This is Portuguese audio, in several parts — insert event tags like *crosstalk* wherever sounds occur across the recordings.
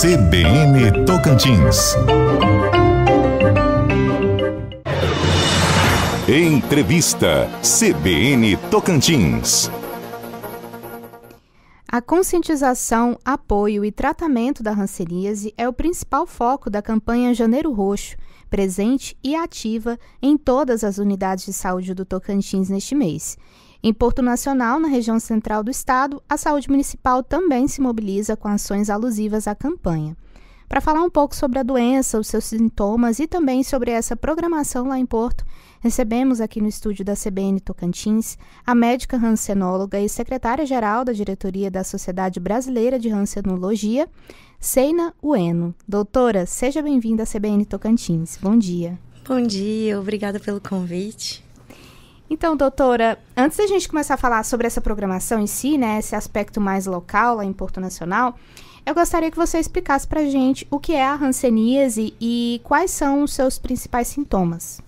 CBN Tocantins. Entrevista CBN Tocantins. A conscientização, apoio e tratamento da hanseníase é o principal foco da campanha Janeiro Roxo, presente e ativa em todas as unidades de saúde do Tocantins neste mês. Em Porto Nacional, na região central do estado, a saúde municipal também se mobiliza com ações alusivas à campanha. Para falar um pouco sobre a doença, os seus sintomas e também sobre essa programação lá em Porto, recebemos aqui no estúdio da CBN Tocantins a médica rancenóloga e secretária-geral da diretoria da Sociedade Brasileira de Rancenologia, Seina Ueno. Doutora, seja bem-vinda à CBN Tocantins. Bom dia. Bom dia, obrigada pelo convite. Então, doutora, antes da gente começar a falar sobre essa programação em si, né, esse aspecto mais local lá em Porto Nacional, eu gostaria que você explicasse para gente o que é a hanseníase e quais são os seus principais sintomas.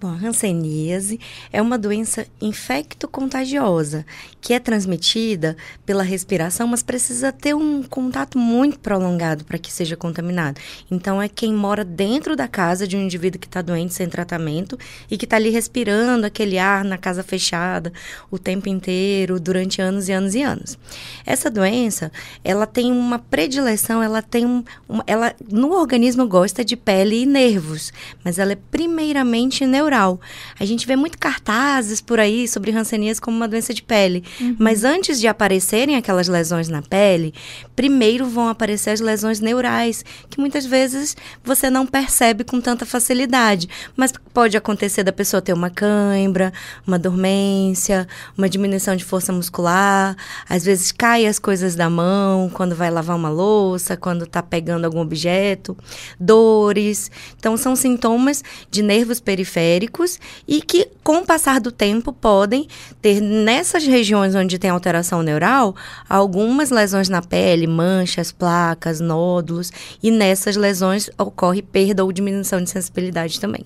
Bom, a hanseníase é uma doença infecto-contagiosa que é transmitida pela respiração, mas precisa ter um contato muito prolongado para que seja contaminado. Então, é quem mora dentro da casa de um indivíduo que está doente sem tratamento e que está ali respirando aquele ar na casa fechada o tempo inteiro, durante anos e anos e anos. Essa doença, ela tem uma predileção, ela tem um, ela no organismo gosta de pele e nervos, mas ela é primeiramente neurológica neural. A gente vê muito cartazes por aí sobre Hanseníase como uma doença de pele. Uhum. Mas antes de aparecerem aquelas lesões na pele, primeiro vão aparecer as lesões neurais, que muitas vezes você não percebe com tanta facilidade. Mas pode acontecer da pessoa ter uma cãibra, uma dormência, uma diminuição de força muscular, às vezes cai as coisas da mão quando vai lavar uma louça, quando está pegando algum objeto, dores. Então, são sintomas de nervos periféricos periféricos e que, com o passar do tempo, podem ter nessas regiões onde tem alteração neural algumas lesões na pele, manchas, placas, nódulos, e nessas lesões ocorre perda ou diminuição de sensibilidade também.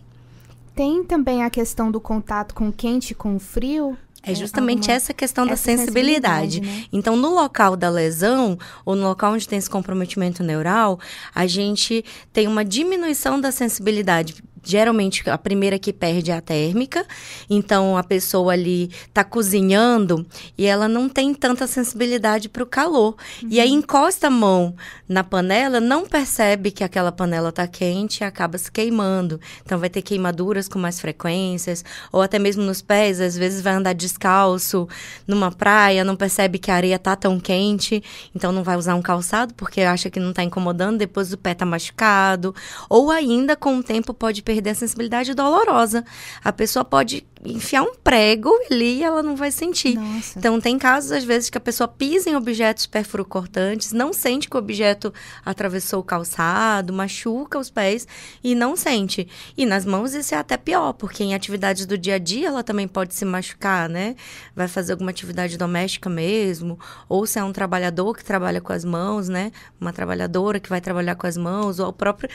Tem também a questão do contato com quente e com frio? É, é justamente Alguma, essa questão da sensibilidade. sensibilidade né? Então, no local da lesão, ou no local onde tem esse comprometimento neural, a gente tem uma diminuição da sensibilidade geralmente a primeira que perde é a térmica. Então a pessoa ali está cozinhando e ela não tem tanta sensibilidade para o calor. Uhum. E aí uhum. encosta a mão na panela, não percebe que aquela panela está quente e acaba se queimando. Então vai ter queimaduras com mais frequências, ou até mesmo nos pés, às vezes vai andar descalço numa praia, não percebe que a areia tá tão quente, então não vai usar um calçado porque acha que não está incomodando, depois o pé está machucado, ou ainda com o tempo pode perder a sensibilidade dolorosa. A pessoa pode enfiar um prego ali e ela não vai sentir. Nossa. Então, tem casos, às vezes, que a pessoa pisa em objetos perfurocortantes, não sente que o objeto atravessou o calçado, machuca os pés e não sente. E nas mãos isso é até pior, porque em atividades do dia a dia ela também pode se machucar, né? Vai fazer alguma atividade doméstica mesmo, ou se é um trabalhador que trabalha com as mãos, né? Uma trabalhadora que vai trabalhar com as mãos, ou o próprio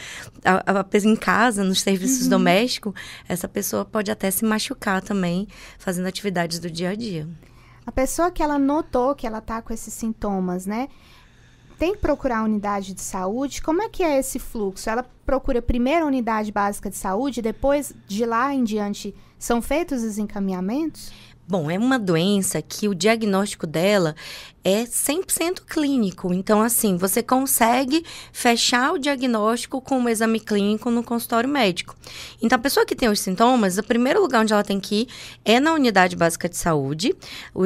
a, a, em casa, nos serviços exercícios uhum. domésticos, essa pessoa pode até se machucar também fazendo atividades do dia a dia. A pessoa que ela notou que ela está com esses sintomas, né? Tem que procurar a unidade de saúde. Como é que é esse fluxo? Ela procura primeiro a unidade básica de saúde, depois de lá em diante são feitos os encaminhamentos? Bom, é uma doença que o diagnóstico dela é 100% clínico. Então, assim, você consegue fechar o diagnóstico com um exame clínico no consultório médico. Então, a pessoa que tem os sintomas, o primeiro lugar onde ela tem que ir é na unidade básica de saúde.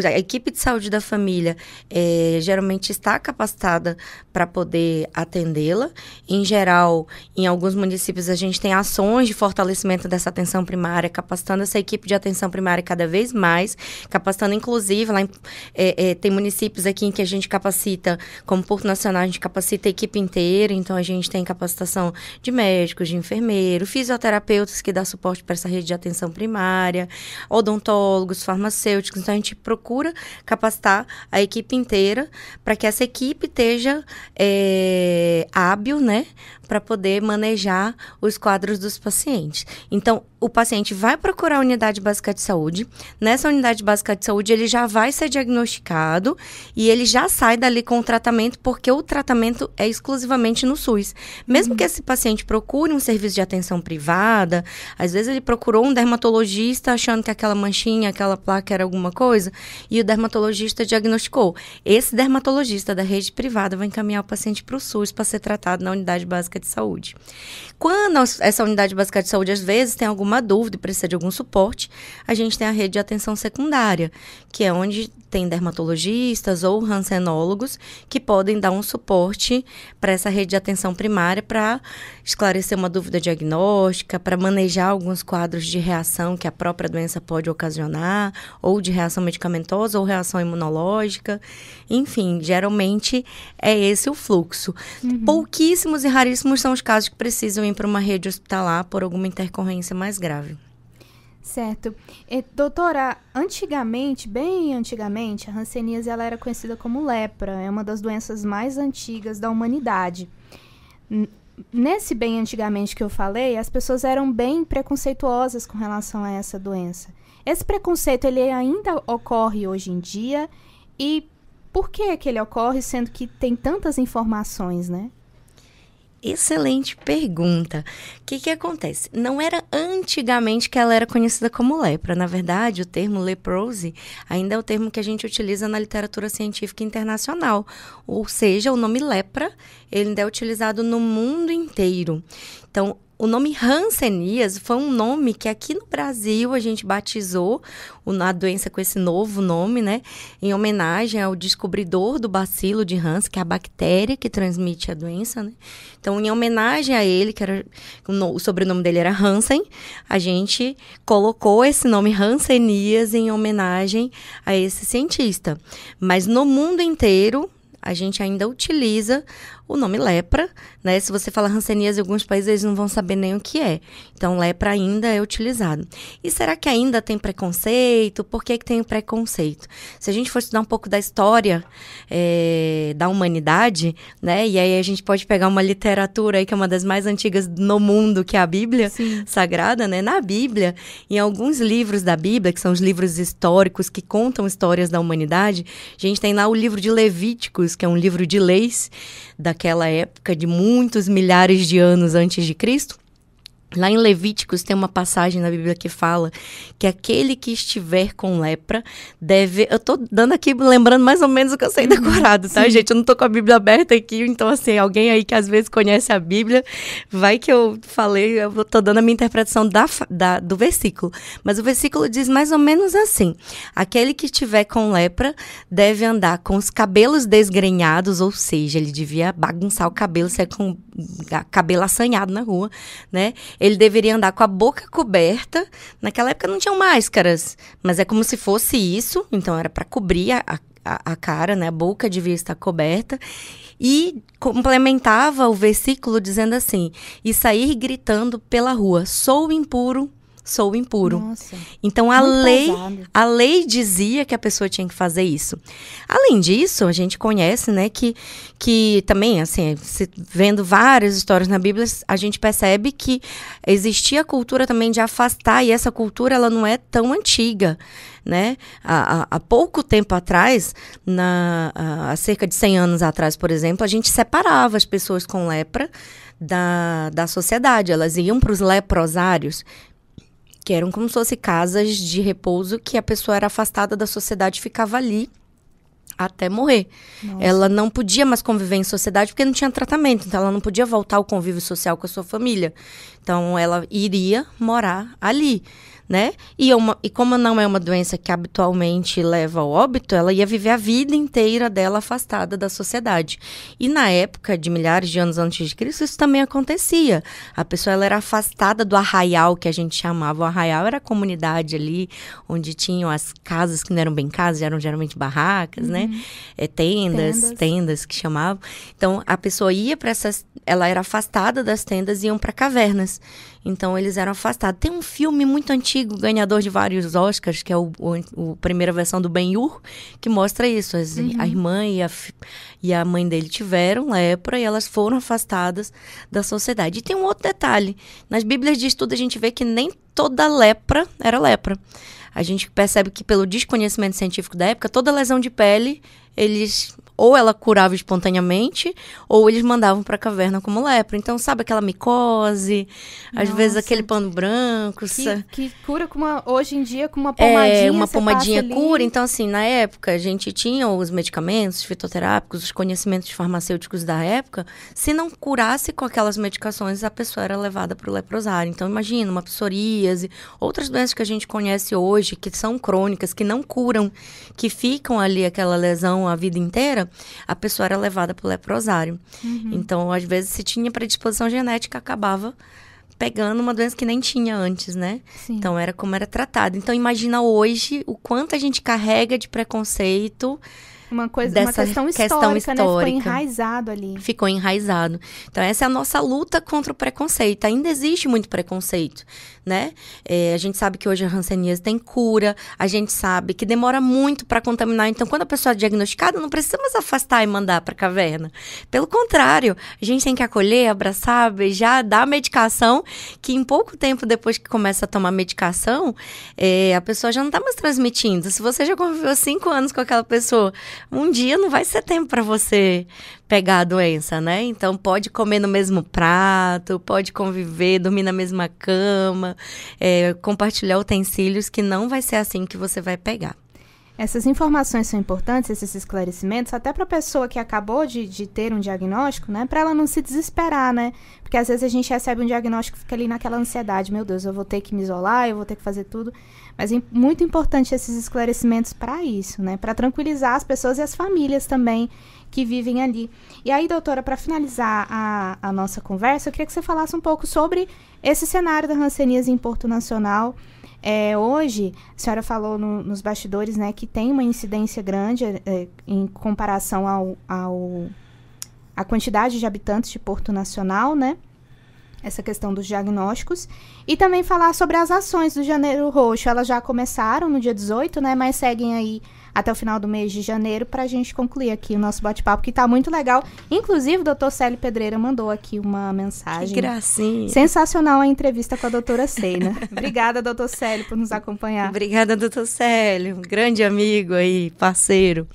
A equipe de saúde da família é, geralmente está capacitada para poder atendê-la. Em geral, em alguns municípios, a gente tem ações de fortalecimento dessa atenção primária, capacitando essa equipe de atenção primária cada vez mais capacitando, inclusive, lá em, é, é, tem municípios aqui em que a gente capacita, como Porto Nacional, a gente capacita a equipe inteira, então a gente tem capacitação de médicos, de enfermeiros, fisioterapeutas que dá suporte para essa rede de atenção primária, odontólogos, farmacêuticos, então a gente procura capacitar a equipe inteira para que essa equipe esteja é, hábil, né? para poder manejar os quadros dos pacientes. Então, o paciente vai procurar a unidade básica de saúde. Nessa unidade básica de saúde, ele já vai ser diagnosticado e ele já sai dali com o tratamento, porque o tratamento é exclusivamente no SUS. Mesmo uhum. que esse paciente procure um serviço de atenção privada, às vezes ele procurou um dermatologista achando que aquela manchinha, aquela placa era alguma coisa, e o dermatologista diagnosticou. Esse dermatologista da rede privada vai encaminhar o paciente para o SUS para ser tratado na unidade básica de saúde. Quando essa unidade básica de saúde, às vezes, tem alguma dúvida e precisa de algum suporte, a gente tem a rede de atenção secundária, que é onde tem dermatologistas ou rancenólogos que podem dar um suporte para essa rede de atenção primária para esclarecer uma dúvida diagnóstica, para manejar alguns quadros de reação que a própria doença pode ocasionar, ou de reação medicamentosa ou reação imunológica. Enfim, geralmente é esse o fluxo. Uhum. Pouquíssimos e raríssimos são os casos que precisam ir para uma rede hospitalar por alguma intercorrência mais grave. Certo. E, doutora, antigamente, bem antigamente, a hanseníase ela era conhecida como lepra. É uma das doenças mais antigas da humanidade. N nesse bem antigamente que eu falei, as pessoas eram bem preconceituosas com relação a essa doença. Esse preconceito ele ainda ocorre hoje em dia e por que que ele ocorre sendo que tem tantas informações, né? Excelente pergunta. O que, que acontece? Não era antigamente que ela era conhecida como lepra. Na verdade, o termo leprose ainda é o termo que a gente utiliza na literatura científica internacional. Ou seja, o nome lepra ele ainda é utilizado no mundo inteiro. Então, o nome Hansenias foi um nome que aqui no Brasil a gente batizou a doença com esse novo nome, né? Em homenagem ao descobridor do bacilo de Hans, que é a bactéria que transmite a doença, né? Então, em homenagem a ele, que era o sobrenome dele era Hansen, a gente colocou esse nome Hansenias em homenagem a esse cientista. Mas no mundo inteiro, a gente ainda utiliza o nome lepra, né? Se você fala rancenias em alguns países, eles não vão saber nem o que é. Então, lepra ainda é utilizado. E será que ainda tem preconceito? Por que, que tem o preconceito? Se a gente for estudar um pouco da história é, da humanidade, né? E aí a gente pode pegar uma literatura aí que é uma das mais antigas no mundo, que é a Bíblia Sim. Sagrada, né? Na Bíblia, em alguns livros da Bíblia, que são os livros históricos que contam histórias da humanidade, a gente tem lá o livro de Levíticos, que é um livro de leis da naquela época de muitos milhares de anos antes de Cristo, Lá em Levíticos tem uma passagem na Bíblia que fala que aquele que estiver com lepra deve. Eu tô dando aqui, lembrando mais ou menos o que eu sei decorado, uhum, tá, Sim. gente? Eu não tô com a Bíblia aberta aqui, então, assim, alguém aí que às vezes conhece a Bíblia, vai que eu falei, eu tô dando a minha interpretação da, da, do versículo. Mas o versículo diz mais ou menos assim: aquele que estiver com lepra deve andar com os cabelos desgrenhados, ou seja, ele devia bagunçar o cabelo, sair com cabelo assanhado na rua, né? ele deveria andar com a boca coberta. Naquela época não tinham máscaras, mas é como se fosse isso, então era para cobrir a, a, a cara, né? A boca devia estar coberta. E complementava o versículo dizendo assim: e sair gritando pela rua, sou impuro, sou impuro. Nossa, então a lei, pesado. a lei dizia que a pessoa tinha que fazer isso. Além disso, a gente conhece, né, que que também assim, vendo várias histórias na Bíblia, a gente percebe que existia a cultura também de afastar e essa cultura ela não é tão antiga, né? Há, há pouco tempo atrás, na, há cerca de 100 anos atrás, por exemplo, a gente separava as pessoas com lepra da, da sociedade. Elas iam para os leprosários, que eram como se fossem casas de repouso que a pessoa era afastada da sociedade e ficava ali até morrer. Nossa. Ela não podia mais conviver em sociedade porque não tinha tratamento, então ela não podia voltar ao convívio social com a sua família. Então ela iria morar ali né? E, é uma, e como não é uma doença que habitualmente leva ao óbito, ela ia viver a vida inteira dela afastada da sociedade. E na época de milhares de anos antes de Cristo, isso também acontecia. A pessoa ela era afastada do arraial, que a gente chamava. O arraial era a comunidade ali, onde tinham as casas que não eram bem casas, eram geralmente barracas, né? uhum. né? É, tendas, tendas, tendas que chamavam. Então, a pessoa ia para essas ela era afastada das tendas e iam para cavernas. Então eles eram afastados. Tem um filme muito antigo, ganhador de vários Oscars, que é o, o, o primeira versão do Ben-Hur, que mostra isso. As, uhum. A irmã e a, e a mãe dele tiveram lepra e elas foram afastadas da sociedade. E tem um outro detalhe. Nas Bíblias de estudo a gente vê que nem toda lepra era lepra. A gente percebe que pelo desconhecimento científico da época, toda lesão de pele eles ou ela curava espontaneamente, ou eles mandavam para a caverna como lepra. Então, sabe aquela micose, às vezes aquele pano branco. Que, que, cura com uma, hoje em dia com uma pomadinha. É, uma pomadinha cura. Então, assim, na época, a gente tinha os medicamentos fitoterápicos, os conhecimentos farmacêuticos da época. Se não curasse com aquelas medicações, a pessoa era levada para o leprosário. Então, imagina, uma psoríase, outras doenças que a gente conhece hoje, que são crônicas, que não curam, que ficam ali aquela lesão a vida inteira, a pessoa era levada para o leprosário. Uhum. Então, às vezes, se tinha predisposição genética, acabava pegando uma doença que nem tinha antes, né? Sim. Então era como era tratado. Então imagina hoje o quanto a gente carrega de preconceito uma coisa, dessa uma questão histórica, questão histórica. Né? Ficou enraizado ali. Ficou enraizado. Então, essa é a nossa luta contra o preconceito. Ainda existe muito preconceito, né? É, a gente sabe que hoje a hanseníase tem cura, a gente sabe que demora muito para contaminar. Então, quando a pessoa é diagnosticada, não precisamos afastar e mandar para caverna. Pelo contrário, a gente tem que acolher, abraçar, beijar, dar medicação, que em pouco tempo depois que começa a tomar medicação, é, a pessoa já não está mais transmitindo. Se você já conviveu cinco anos com aquela pessoa, um dia não vai ser tempo para você pegar a doença, né? Então pode comer no mesmo prato, pode conviver, dormir na mesma cama, é, compartilhar utensílios, que não vai ser assim que você vai pegar. Essas informações são importantes, esses esclarecimentos, até para a pessoa que acabou de, de, ter um diagnóstico, né? Para ela não se desesperar, né? Porque às vezes a gente recebe um diagnóstico e fica ali naquela ansiedade: meu Deus, eu vou ter que me isolar, eu vou ter que fazer tudo. Mas é muito importante esses esclarecimentos para isso, né? Para tranquilizar as pessoas e as famílias também que vivem ali. E aí, doutora, para finalizar a, a nossa conversa, eu queria que você falasse um pouco sobre esse cenário da Rancenias em Porto Nacional é, hoje, a senhora falou no, nos bastidores né, que tem uma incidência grande é, é em comparação ao, ao a quantidade de habitantes de Porto Nacional, né? essa questão dos diagnósticos, e também falar sobre as ações do Janeiro Roxo. Elas já começaram no dia 18, né? Mas seguem aí até o final do mês de janeiro para a gente concluir aqui o nosso bate-papo, que está muito legal. Inclusive, o doutor Célio Pedreira mandou aqui uma mensagem. Que gracinha. Sensacional a entrevista com a doutora Seina. *laughs* Obrigada, doutor Célio, por nos acompanhar. Obrigada, doutor Célio. Um grande amigo aí, parceiro.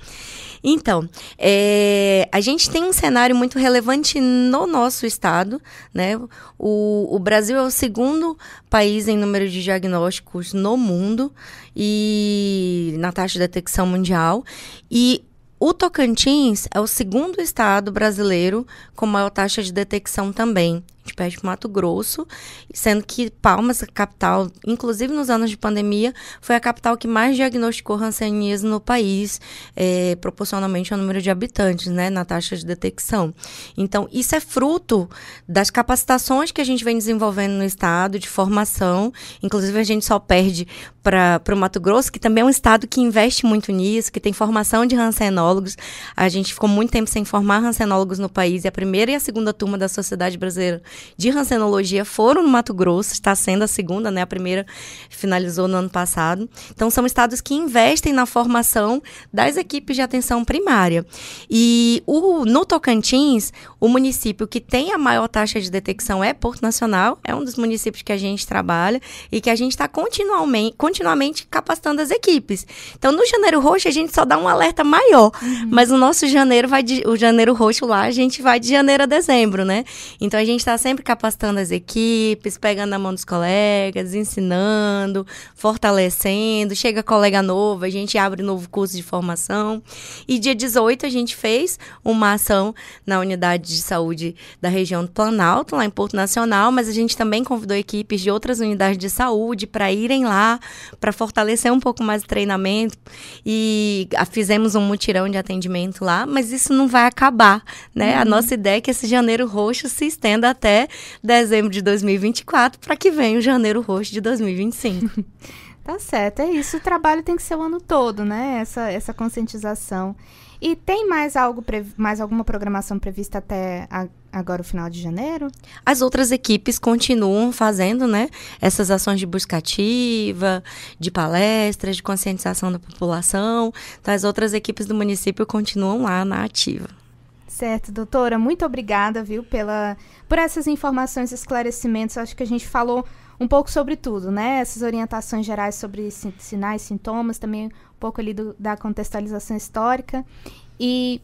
Então, é, a gente tem um cenário muito relevante no nosso estado, né? O, o Brasil é o segundo país em número de diagnósticos no mundo e na taxa de detecção mundial. E o Tocantins é o segundo estado brasileiro com maior taxa de detecção também perto de Mato Grosso, sendo que Palmas, a capital, inclusive nos anos de pandemia, foi a capital que mais diagnosticou hanseníase no país, é, proporcionalmente ao número de habitantes, né, na taxa de detecção. Então, isso é fruto das capacitações que a gente vem desenvolvendo no estado, de formação, inclusive a gente só perde para o Mato Grosso, que também é um estado que investe muito nisso, que tem formação de rancenólogos. A gente ficou muito tempo sem formar rancenólogos no país, e a primeira e a segunda turma da Sociedade Brasileira de rancenologia foram no Mato Grosso, está sendo a segunda, né? A primeira finalizou no ano passado. Então, são estados que investem na formação das equipes de atenção primária. E o, no Tocantins, o município que tem a maior taxa de detecção é Porto Nacional, é um dos municípios que a gente trabalha e que a gente está continuamente, continuamente capacitando as equipes. Então, no Janeiro Roxo, a gente só dá um alerta maior, uhum. mas o nosso janeiro vai de, o Janeiro Roxo lá, a gente vai de janeiro a dezembro, né? Então, a gente está sempre capacitando as equipes, pegando a mão dos colegas, ensinando, fortalecendo. Chega colega novo, a gente abre um novo curso de formação. E dia 18 a gente fez uma ação na unidade de saúde da região do Planalto, lá em Porto Nacional, mas a gente também convidou equipes de outras unidades de saúde para irem lá, para fortalecer um pouco mais o treinamento. E fizemos um mutirão de atendimento lá, mas isso não vai acabar, né? Uhum. A nossa ideia é que esse janeiro roxo se estenda até dezembro de 2024 para que venha o janeiro roxo de 2025. *laughs* tá certo, é isso. O trabalho tem que ser o ano todo, né? Essa, essa conscientização. E tem mais algo mais alguma programação prevista até a, agora o final de janeiro? As outras equipes continuam fazendo, né? Essas ações de busca ativa, de palestras, de conscientização da população. Então, as outras equipes do município continuam lá na ativa. Certo, doutora, muito obrigada, viu, pela por essas informações, esclarecimentos. Acho que a gente falou um pouco sobre tudo, né? Essas orientações gerais sobre sinais, sintomas, também um pouco ali do, da contextualização histórica. E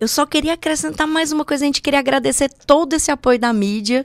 eu só queria acrescentar mais uma coisa, a gente queria agradecer todo esse apoio da mídia,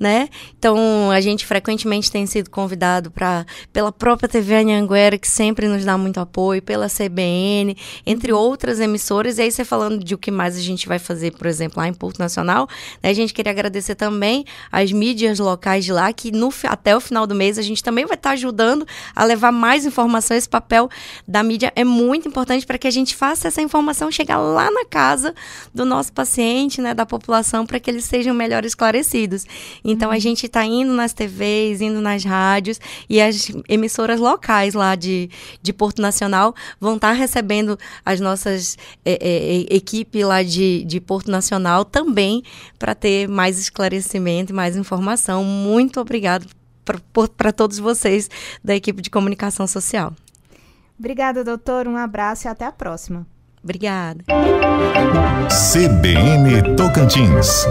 né? Então, a gente frequentemente tem sido convidado para pela própria TV Anhanguera, que sempre nos dá muito apoio, pela CBN, entre outras emissoras. E aí, você falando de o que mais a gente vai fazer, por exemplo, lá em Porto Nacional, né? a gente queria agradecer também as mídias locais de lá, que no, até o final do mês a gente também vai estar tá ajudando a levar mais informação. Esse papel da mídia é muito importante para que a gente faça essa informação chegar lá na casa do nosso paciente, né, da população, para que eles sejam melhor esclarecidos. Então, a uhum. gente está indo nas TVs, indo nas rádios e as emissoras locais lá de, de Porto Nacional vão estar tá recebendo as nossas é, é, é, equipe lá de, de Porto Nacional também para ter mais esclarecimento, e mais informação. Muito obrigado para todos vocês da equipe de comunicação social. Obrigada, doutor. Um abraço e até a próxima. Obrigada. CBN Tocantins.